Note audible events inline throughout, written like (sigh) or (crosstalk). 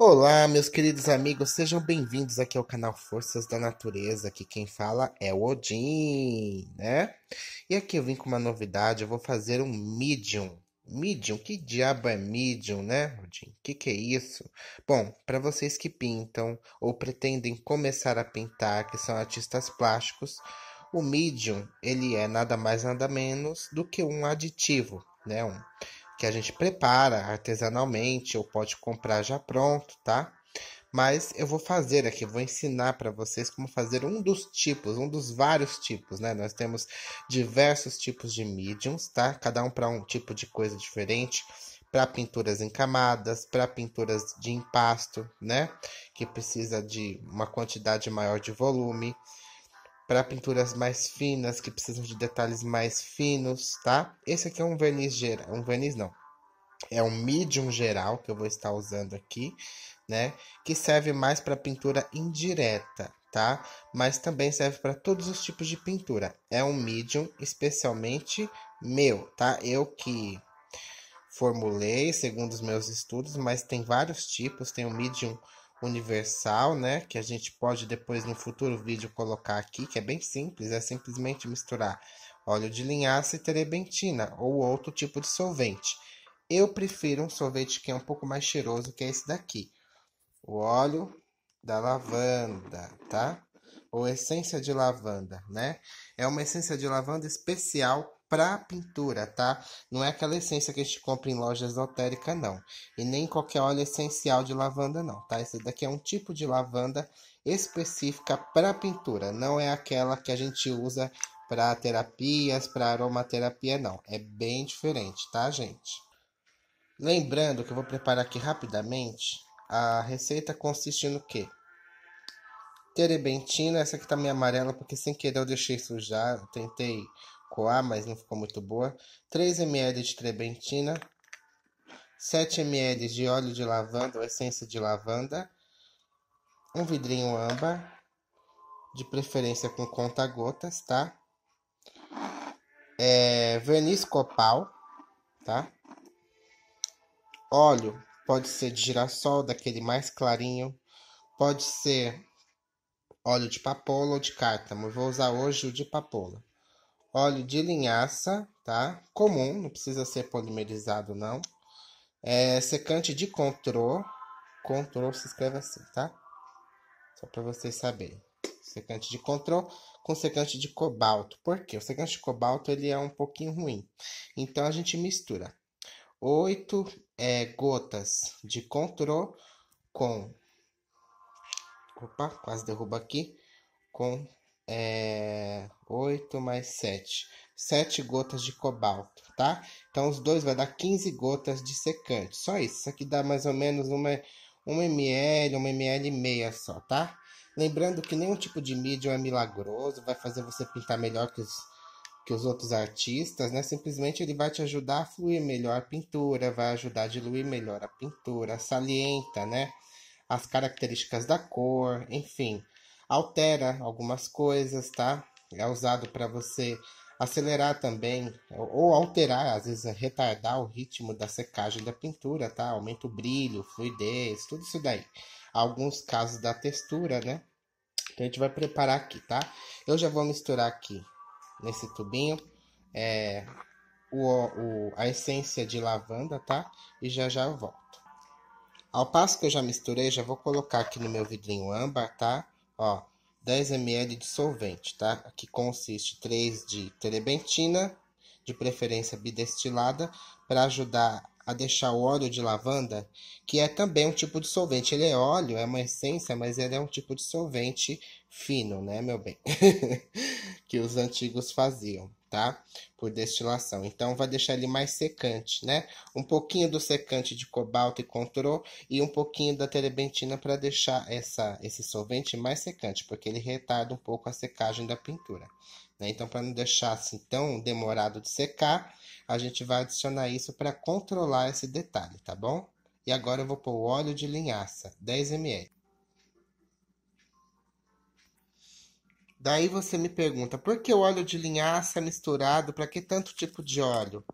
Olá, meus queridos amigos, sejam bem-vindos aqui ao canal Forças da Natureza, que quem fala é o Odin, né? E aqui eu vim com uma novidade, eu vou fazer um medium. Medium, que diabo é medium, né, Odin? Que que é isso? Bom, para vocês que pintam ou pretendem começar a pintar, que são artistas plásticos, o medium, ele é nada mais nada menos do que um aditivo, né? Um, que a gente prepara artesanalmente ou pode comprar já pronto, tá? Mas eu vou fazer aqui, vou ensinar para vocês como fazer um dos tipos, um dos vários tipos, né? Nós temos diversos tipos de mediums, tá? Cada um para um tipo de coisa diferente, para pinturas em camadas, para pinturas de impasto, né? Que precisa de uma quantidade maior de volume para pinturas mais finas, que precisam de detalhes mais finos, tá? Esse aqui é um verniz geral, um verniz não. É um medium geral que eu vou estar usando aqui, né? Que serve mais para pintura indireta, tá? Mas também serve para todos os tipos de pintura. É um medium especialmente meu, tá? Eu que formulei segundo os meus estudos, mas tem vários tipos, tem o medium universal, né? Que a gente pode depois no futuro vídeo colocar aqui, que é bem simples, é simplesmente misturar óleo de linhaça e terebentina ou outro tipo de solvente. Eu prefiro um solvente que é um pouco mais cheiroso, que é esse daqui. O óleo da lavanda, tá? Ou essência de lavanda, né? É uma essência de lavanda especial para pintura, tá? Não é aquela essência que a gente compra em lojas esotérica, não. E nem qualquer óleo essencial de lavanda, não, tá? Esse daqui é um tipo de lavanda específica para pintura, não é aquela que a gente usa para terapias, para aromaterapia, não. É bem diferente, tá, gente? Lembrando que eu vou preparar aqui rapidamente, a receita consiste no quê? Terebentina, essa aqui tá meio amarela porque sem querer eu deixei sujar, eu tentei coar, mas não ficou muito boa. 3 ml de trebentina. 7 ml de óleo de lavanda ou essência de lavanda. Um vidrinho âmbar. De preferência com conta-gotas, tá? É, verniz copal, tá? Óleo pode ser de girassol, daquele mais clarinho. Pode ser óleo de papoula ou de cártamo. vou usar hoje o de papoula óleo de linhaça, tá? Comum, não precisa ser polimerizado, não. É, secante de control. Control se escreve assim, tá? Só para vocês saberem. Secante de control com secante de cobalto. Por quê? O secante de cobalto ele é um pouquinho ruim. Então a gente mistura oito é, gotas de control com. Opa, quase derruba aqui. Com é, 8 mais 7. 7 gotas de cobalto, tá? Então, os dois vai dar 15 gotas de secante. Só isso. Isso aqui dá mais ou menos uma, 1 ml, 1 ml e meia só, tá? Lembrando que nenhum tipo de mídia é milagroso, vai fazer você pintar melhor que os, que os outros artistas, né? Simplesmente ele vai te ajudar a fluir melhor a pintura, vai ajudar a diluir melhor a pintura, salienta, né? As características da cor, enfim altera algumas coisas, tá? É usado para você acelerar também ou alterar, às vezes retardar o ritmo da secagem da pintura, tá? Aumenta o brilho, fluidez, tudo isso daí. Alguns casos da textura, né? Então a gente vai preparar aqui, tá? Eu já vou misturar aqui nesse tubinho é, o, o, a essência de lavanda, tá? E já já eu volto. Ao passo que eu já misturei, já vou colocar aqui no meu vidrinho âmbar, tá? Ó, 10 ml de solvente, tá? Que consiste 3 de terebentina, de preferência bidestilada, para ajudar a deixar o óleo de lavanda, que é também um tipo de solvente. Ele é óleo, é uma essência, mas ele é um tipo de solvente fino, né, meu bem? (laughs) que os antigos faziam, tá? Por destilação. Então vai deixar ele mais secante, né? Um pouquinho do secante de cobalto e control e um pouquinho da terebentina para deixar essa, esse solvente mais secante, porque ele retarda um pouco a secagem da pintura. Né? Então, para não deixar assim tão demorado de secar, a gente vai adicionar isso para controlar esse detalhe, tá bom? E agora eu vou pôr o óleo de linhaça, 10 ml. Daí você me pergunta, por que o óleo de linhaça é misturado? Para que tanto tipo de óleo?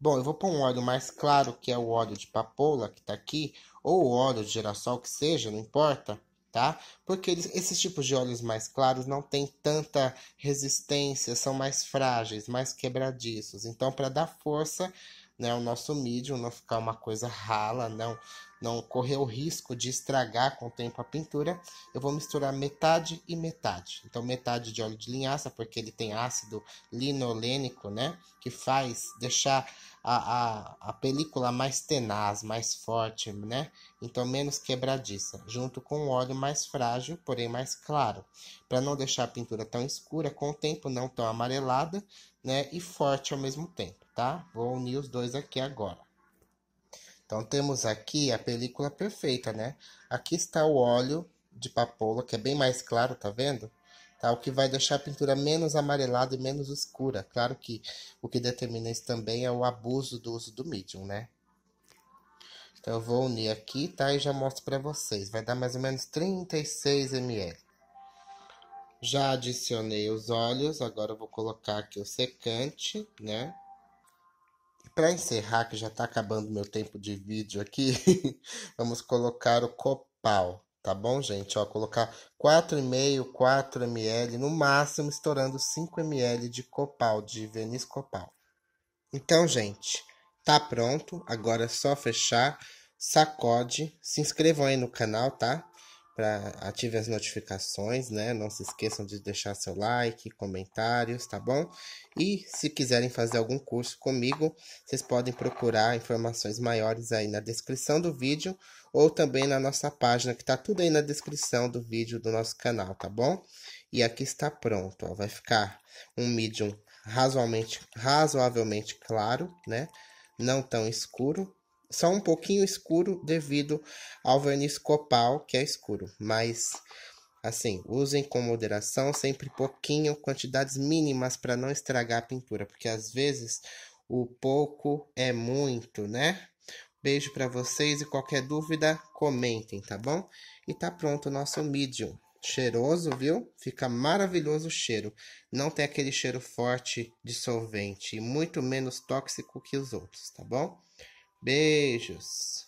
Bom, eu vou pôr um óleo mais claro, que é o óleo de papoula, que está aqui, ou o óleo de girassol, que seja, não importa, tá? Porque eles, esses tipos de óleos mais claros não têm tanta resistência, são mais frágeis, mais quebradiços. Então, para dar força né, o nosso medium não ficar uma coisa rala, não, não correr o risco de estragar com o tempo a pintura, eu vou misturar metade e metade. Então, metade de óleo de linhaça, porque ele tem ácido linolênico, né, que faz deixar a, a, a película mais tenaz, mais forte, né? Então, menos quebradiça, junto com um óleo mais frágil, porém mais claro, para não deixar a pintura tão escura, com o tempo não tão amarelada, né? E forte ao mesmo tempo tá? Vou unir os dois aqui agora. Então, temos aqui a película perfeita, né? Aqui está o óleo de papoula, que é bem mais claro, tá vendo? Tá? O que vai deixar a pintura menos amarelada e menos escura. Claro que o que determina isso também é o abuso do uso do medium, né? Então, eu vou unir aqui, tá? E já mostro para vocês. Vai dar mais ou menos 36 ml. Já adicionei os óleos, agora eu vou colocar aqui o secante, né? para encerrar, que já está acabando meu tempo de vídeo aqui, (laughs) vamos colocar o copal, tá bom, gente? Ó, colocar 4,5, 4 ml, no máximo estourando 5 ml de copal, de verniz copal. Então, gente, tá pronto, agora é só fechar, sacode, se inscrevam aí no canal, tá? para ative as notificações, né? Não se esqueçam de deixar seu like, comentários, tá bom? E se quiserem fazer algum curso comigo, vocês podem procurar informações maiores aí na descrição do vídeo ou também na nossa página, que tá tudo aí na descrição do vídeo do nosso canal, tá bom? E aqui está pronto, ó, vai ficar um medium razoavelmente, razoavelmente claro, né? Não tão escuro, só um pouquinho escuro devido ao verniz copal, que é escuro, mas assim, usem com moderação, sempre pouquinho, quantidades mínimas para não estragar a pintura, porque às vezes o pouco é muito, né? Beijo para vocês e qualquer dúvida, comentem, tá bom? E tá pronto o nosso medium. Cheiroso, viu? Fica maravilhoso o cheiro. Não tem aquele cheiro forte de solvente e muito menos tóxico que os outros, tá bom? Beijos!